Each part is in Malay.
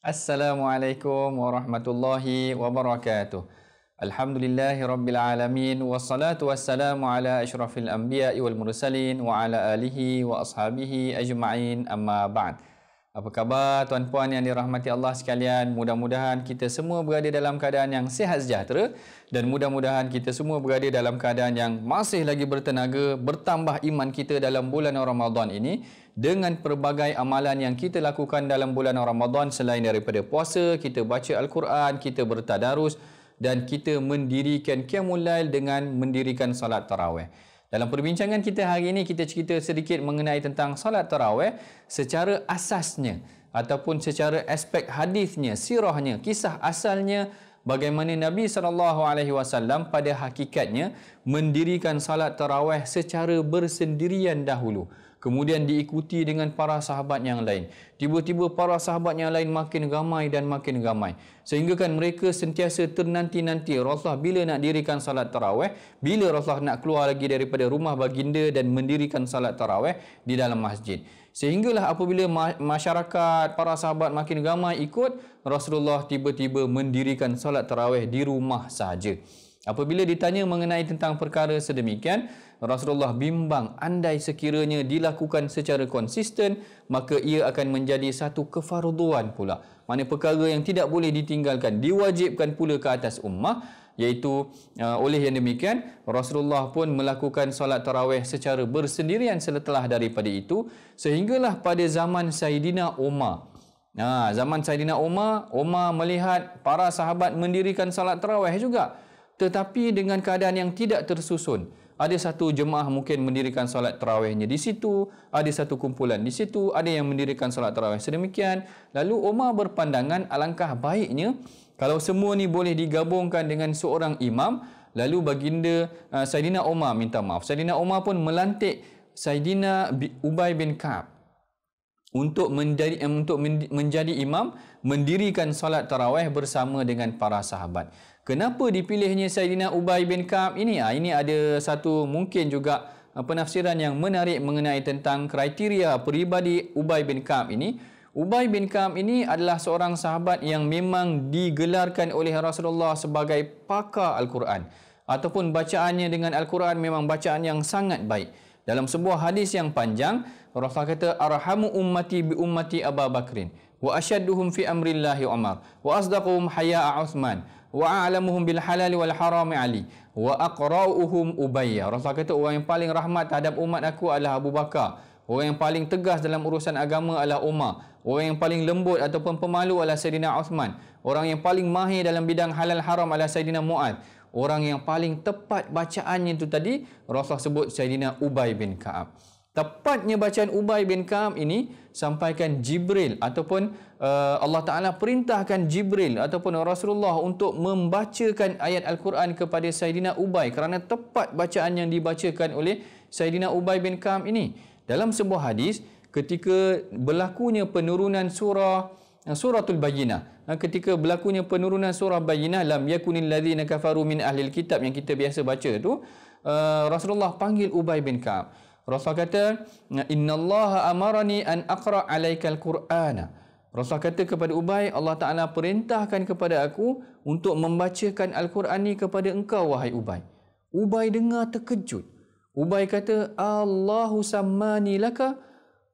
Assalamualaikum warahmatullahi wabarakatuh. Alhamdulillahi rabbil alamin wassalatu wassalamu ala asyrafil anbiya'i wal mursalin wa ala alihi wa ashabihi ajma'in amma ba'd. Apa khabar tuan-puan yang dirahmati Allah sekalian? Mudah-mudahan kita semua berada dalam keadaan yang sihat sejahtera dan mudah-mudahan kita semua berada dalam keadaan yang masih lagi bertenaga, bertambah iman kita dalam bulan Ramadan ini dengan pelbagai amalan yang kita lakukan dalam bulan Ramadan selain daripada puasa, kita baca Al-Quran, kita bertadarus dan kita mendirikan Qiyamul Lail dengan mendirikan salat tarawih. Dalam perbincangan kita hari ini kita cerita sedikit mengenai tentang salat tarawih secara asasnya ataupun secara aspek hadisnya, sirahnya, kisah asalnya bagaimana Nabi saw pada hakikatnya mendirikan salat tarawih secara bersendirian dahulu kemudian diikuti dengan para sahabat yang lain tiba-tiba para sahabat yang lain makin ramai dan makin ramai sehingga kan mereka sentiasa ternanti-nanti Rasulullah bila nak dirikan salat tarawih bila Rasulullah nak keluar lagi daripada rumah baginda dan mendirikan salat tarawih di dalam masjid sehinggalah apabila masyarakat para sahabat makin ramai ikut Rasulullah tiba-tiba mendirikan salat tarawih di rumah sahaja Apabila ditanya mengenai tentang perkara sedemikian, Rasulullah bimbang andai sekiranya dilakukan secara konsisten, maka ia akan menjadi satu kefarduan pula. Mana perkara yang tidak boleh ditinggalkan, diwajibkan pula ke atas ummah, iaitu uh, oleh yang demikian Rasulullah pun melakukan solat tarawih secara bersendirian setelah daripada itu sehinggalah pada zaman Saidina Umar. Nah, zaman Saidina Umar, Umar melihat para sahabat mendirikan solat tarawih juga tetapi dengan keadaan yang tidak tersusun ada satu jemaah mungkin mendirikan solat terawihnya di situ ada satu kumpulan di situ ada yang mendirikan solat terawih. sedemikian lalu Umar berpandangan alangkah baiknya kalau semua ni boleh digabungkan dengan seorang imam lalu baginda uh, Saidina Umar minta maaf Saidina Umar pun melantik Saidina Ubay bin Ka'ab untuk menjadi eh, untuk menjadi imam mendirikan solat tarawih bersama dengan para sahabat. Kenapa dipilihnya Sayyidina Ubay bin Ka'ab ini? Ah ini ada satu mungkin juga eh, penafsiran yang menarik mengenai tentang kriteria peribadi Ubay bin Ka'ab ini. Ubay bin Ka'ab ini adalah seorang sahabat yang memang digelarkan oleh Rasulullah sebagai pakar Al-Quran ataupun bacaannya dengan Al-Quran memang bacaan yang sangat baik. Dalam sebuah hadis yang panjang, Rasulullah kata, Arhamu ummati bi ummati Abu Bakrin. Wa ashadduhum fi amrillahi Umar. Wa asdaquhum haya'a Uthman. Wa a'lamuhum bil halali wal harami Ali. Wa aqra'uhum Ubayyah. Rasulullah kata, orang yang paling rahmat terhadap umat aku adalah Abu Bakar. Orang yang paling tegas dalam urusan agama adalah Umar. Orang yang paling lembut ataupun pemalu adalah Sayyidina Uthman. Orang yang paling mahir dalam bidang halal haram adalah Sayyidina Mu'ad orang yang paling tepat bacaannya itu tadi Rasulullah sebut Sayyidina Ubay bin Kaab tepatnya bacaan Ubay bin Kaab ini sampaikan Jibril ataupun uh, Allah Ta'ala perintahkan Jibril ataupun Rasulullah untuk membacakan ayat Al-Quran kepada Sayyidina Ubay kerana tepat bacaan yang dibacakan oleh Sayyidina Ubay bin Kaab ini dalam sebuah hadis ketika berlakunya penurunan surah suratul Bayina. ketika berlakunya penurunan surah Bayina, lam yakunil ladzina kafaru min ahlil kitab yang kita biasa baca tu eh, Rasulullah panggil Ubay bin Ka'ab Rasul kata innallaha amarani an aqra alaikal qur'ana Rasul kata kepada Ubay Allah Taala perintahkan kepada aku untuk membacakan al-Quran ni kepada engkau wahai Ubay Ubay dengar terkejut Ubay kata Allahu sammani laka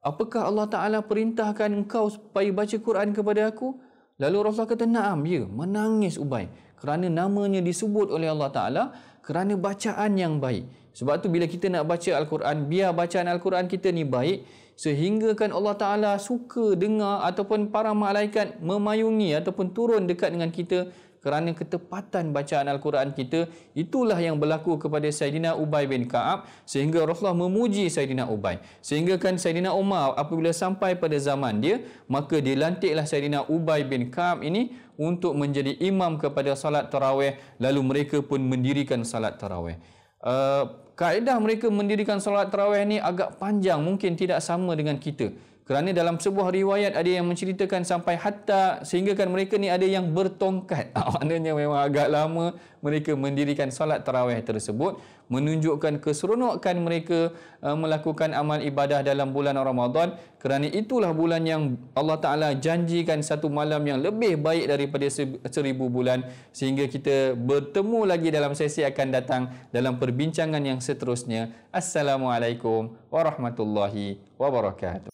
apakah Allah Ta'ala perintahkan engkau supaya baca Quran kepada aku? Lalu Rasulullah kata, naam, ya, menangis Ubay. Kerana namanya disebut oleh Allah Ta'ala, kerana bacaan yang baik. Sebab tu bila kita nak baca Al-Quran, biar bacaan Al-Quran kita ni baik, sehingga kan Allah Ta'ala suka dengar ataupun para malaikat memayungi ataupun turun dekat dengan kita kerana ketepatan bacaan Al-Quran kita itulah yang berlaku kepada Sayyidina Ubay bin Kaab sehingga Rasulullah memuji Sayyidina Ubay sehingga kan Sayyidina Umar apabila sampai pada zaman dia maka dilantiklah Sayyidina Ubay bin Kaab ini untuk menjadi imam kepada salat tarawih lalu mereka pun mendirikan salat tarawih uh, kaedah mereka mendirikan salat tarawih ini agak panjang mungkin tidak sama dengan kita kerana dalam sebuah riwayat ada yang menceritakan sampai hatta sehingga kan mereka ni ada yang bertongkat ah, maknanya memang agak lama mereka mendirikan solat tarawih tersebut menunjukkan keseronokan mereka ah, melakukan amal ibadah dalam bulan Ramadan kerana itulah bulan yang Allah Ta'ala janjikan satu malam yang lebih baik daripada seribu bulan sehingga kita bertemu lagi dalam sesi akan datang dalam perbincangan yang seterusnya Assalamualaikum Warahmatullahi Wabarakatuh